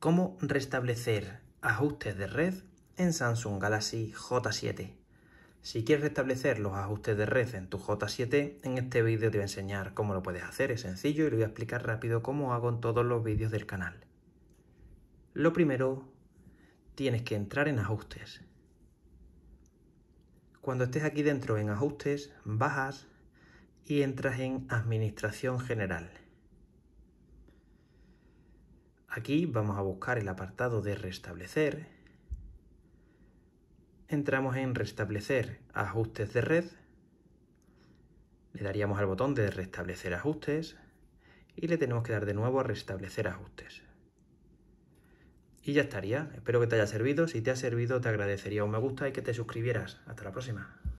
cómo restablecer ajustes de red en Samsung Galaxy J7. Si quieres restablecer los ajustes de red en tu J7, en este vídeo te voy a enseñar cómo lo puedes hacer, es sencillo y lo voy a explicar rápido como hago en todos los vídeos del canal. Lo primero, tienes que entrar en ajustes. Cuando estés aquí dentro en ajustes, bajas y entras en administración general. Aquí vamos a buscar el apartado de restablecer. Entramos en restablecer ajustes de red. Le daríamos al botón de restablecer ajustes y le tenemos que dar de nuevo a restablecer ajustes. Y ya estaría. Espero que te haya servido. Si te ha servido te agradecería un me gusta y que te suscribieras. Hasta la próxima.